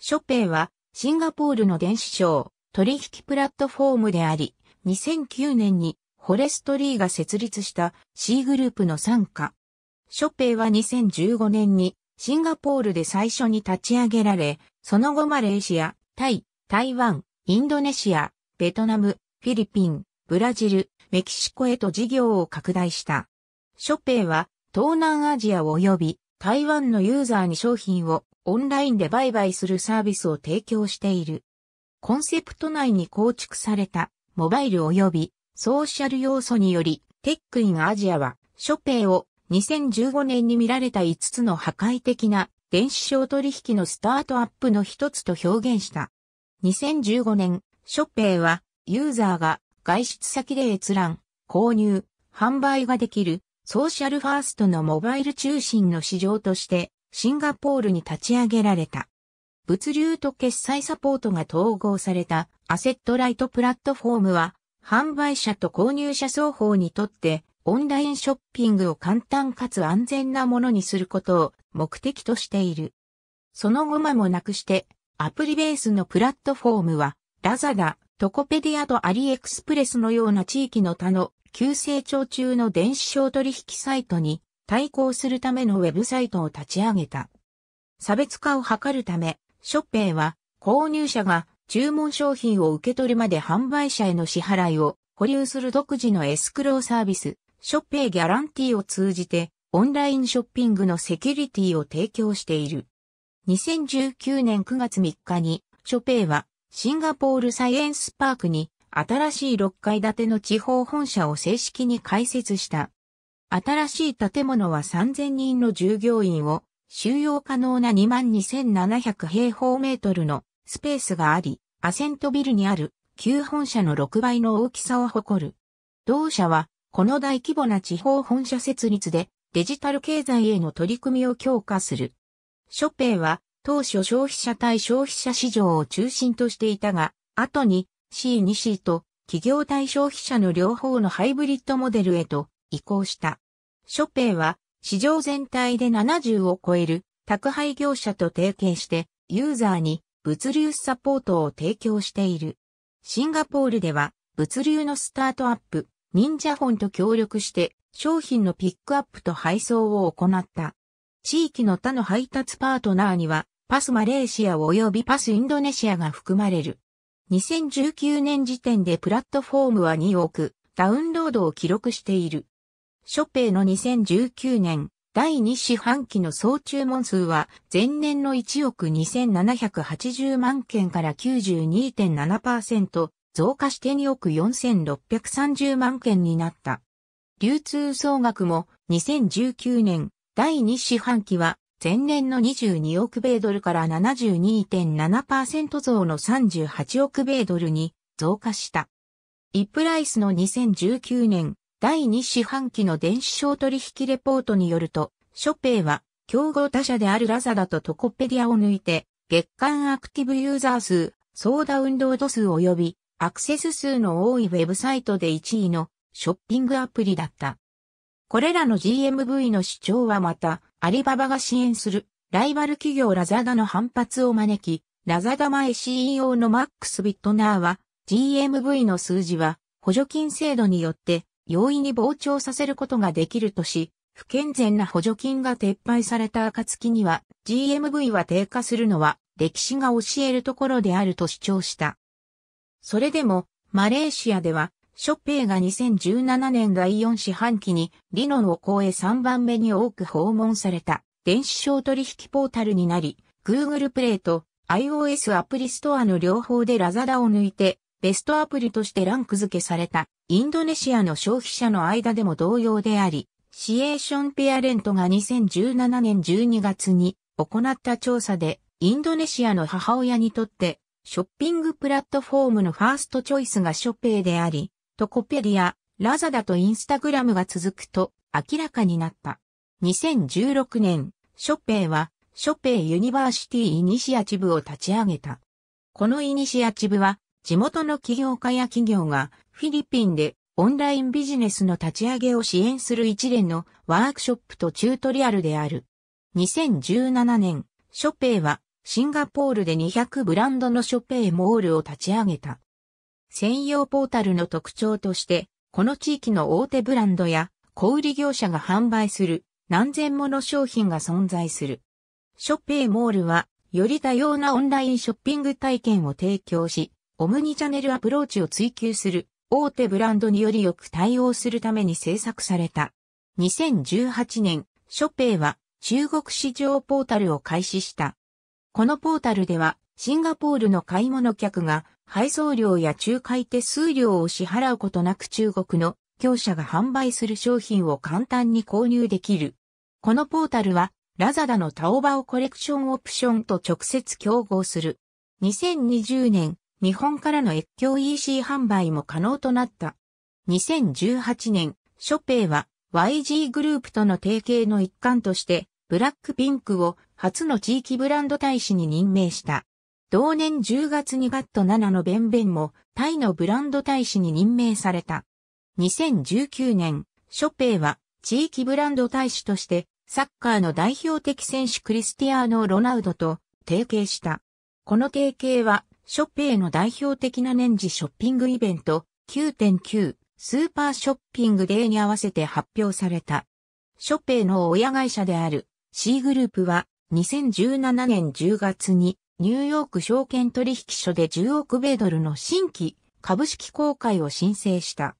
ショペイはシンガポールの電子商取引プラットフォームであり、2009年にフォレストリーが設立した C グループの参加。ショペイは2015年にシンガポールで最初に立ち上げられ、その後マレーシア、タイ、台湾、インドネシア、ベトナム、フィリピン、ブラジル、メキシコへと事業を拡大した。ショペイは東南アジア及び台湾のユーザーに商品をオンラインで売買するサービスを提供している。コンセプト内に構築されたモバイル及びソーシャル要素により、テックインアジアは、ショペイを2015年に見られた5つの破壊的な電子商取引のスタートアップの一つと表現した。2015年、ショペイは、ユーザーが外出先で閲覧、購入、販売ができる、ソーシャルファーストのモバイル中心の市場としてシンガポールに立ち上げられた。物流と決済サポートが統合されたアセットライトプラットフォームは、販売者と購入者双方にとってオンラインショッピングを簡単かつ安全なものにすることを目的としている。その後間もなくして、アプリベースのプラットフォームは、ラザダ、トコペディアとアリエクスプレスのような地域の他の急成長中の電子商取引サイトに対抗するためのウェブサイトを立ち上げた。差別化を図るため、ショッペイは購入者が注文商品を受け取るまで販売者への支払いを保留する独自のエスクローサービス、ショッペイギャランティーを通じてオンラインショッピングのセキュリティを提供している。2019年9月3日に、ショペイはシンガポールサイエンスパークに新しい6階建ての地方本社を正式に開設した。新しい建物は3000人の従業員を収容可能な22,700平方メートルのスペースがあり、アセントビルにある旧本社の6倍の大きさを誇る。同社はこの大規模な地方本社設立でデジタル経済への取り組みを強化する。ショペイは当初消費者対消費者市場を中心としていたが、後に C2C と企業対消費者の両方のハイブリッドモデルへと移行した。ショペイは市場全体で70を超える宅配業者と提携してユーザーに物流サポートを提供している。シンガポールでは物流のスタートアップ、忍者本と協力して商品のピックアップと配送を行った。地域の他の配達パートナーにはパスマレーシア及びパスインドネシアが含まれる。2019年時点でプラットフォームは2億ダウンロードを記録している。ショペイの2019年第2四半期の総注文数は前年の1億2780万件から92.7%増加して2億4630万件になった。流通総額も2019年第2四半期は前年の22億米ドルから72.7%増の38億米ドルに増加した。イプライスの2019年第2四半期の電子商取引レポートによると、ショペイは競合他社であるラザダとトコペディアを抜いて、月間アクティブユーザー数、総ダウンロード数及びアクセス数の多いウェブサイトで1位のショッピングアプリだった。これらの GMV の主張はまた、アリババが支援するライバル企業ラザダの反発を招き、ラザダ前 CEO のマックス・ビットナーは、GMV の数字は補助金制度によって容易に膨張させることができるとし、不健全な補助金が撤廃された暁には GMV は低下するのは歴史が教えるところであると主張した。それでもマレーシアではショッペイが2017年第4四半期にリノンを超え3番目に多く訪問された電子商取引ポータルになり、Google プレイと iOS アプリストアの両方でラザダを抜いてベストアプリとしてランク付けされたインドネシアの消費者の間でも同様であり、シエーションペアレントが2017年12月に行った調査で、インドネシアの母親にとって、ショッピングプラットフォームのファーストチョイスがショペイであり、トコペディア、ラザダとインスタグラムが続くと明らかになった。2016年、ショペイは、ショペイユニバーシティイニシアチブを立ち上げた。このイニシアチブは、地元の起業家や企業がフィリピンでオンラインビジネスの立ち上げを支援する一連のワークショップとチュートリアルである。2017年、ショペイはシンガポールで200ブランドのショペイモールを立ち上げた。専用ポータルの特徴として、この地域の大手ブランドや小売業者が販売する何千もの商品が存在する。ショペイモールはより多様なオンラインショッピング体験を提供し、オムニチャネルアプローチを追求する大手ブランドによりよく対応するために制作された。2018年、ショペイは中国市場ポータルを開始した。このポータルではシンガポールの買い物客が配送料や仲介手数料を支払うことなく中国の業者が販売する商品を簡単に購入できる。このポータルはラザダのタオバオコレクションオプションと直接競合する。2020年、日本からの越境 EC 販売も可能となった。2018年、ショペイは YG グループとの提携の一環として、ブラックピンクを初の地域ブランド大使に任命した。同年10月にガット7のベンベンもタイのブランド大使に任命された。2019年、ショペイは地域ブランド大使としてサッカーの代表的選手クリスティアーノ・ロナウドと提携した。この提携はショッペイの代表的な年次ショッピングイベント9.9スーパーショッピングデーに合わせて発表された。ショッペイの親会社である C グループは2017年10月にニューヨーク証券取引所で10億米ドルの新規株式公開を申請した。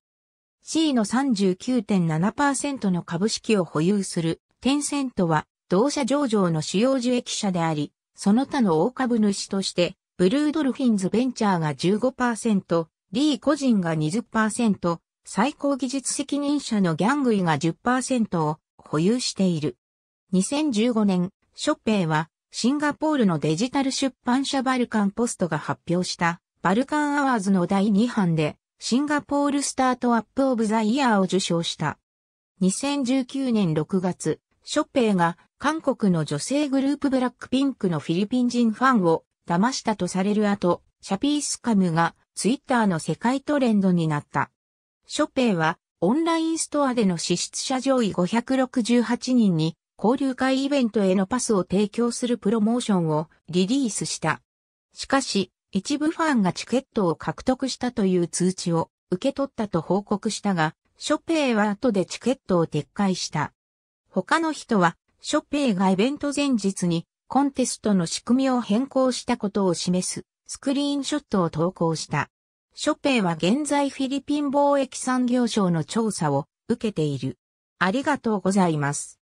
C の39.7%の株式を保有するテンセントは同社上場の主要受益者であり、その他の大株主としてブルードルフィンズベンチャーが15%、リー個人が20%、最高技術責任者のギャングイが10%を保有している。2015年、ショッペイはシンガポールのデジタル出版社バルカンポストが発表したバルカンアワーズの第2版でシンガポールスタートアップオブザイヤーを受賞した。2019年6月、ショッペイが韓国の女性グループブラックピンクのフィリピン人ファンを騙したとされる後、シャピースカムがツイッターの世界トレンドになった。ショペイはオンラインストアでの支出者上位568人に交流会イベントへのパスを提供するプロモーションをリリースした。しかし、一部ファンがチケットを獲得したという通知を受け取ったと報告したが、ショペイは後でチケットを撤回した。他の人は、ショペイがイベント前日にコンテストの仕組みを変更したことを示すスクリーンショットを投稿した。ショペイは現在フィリピン貿易産業省の調査を受けている。ありがとうございます。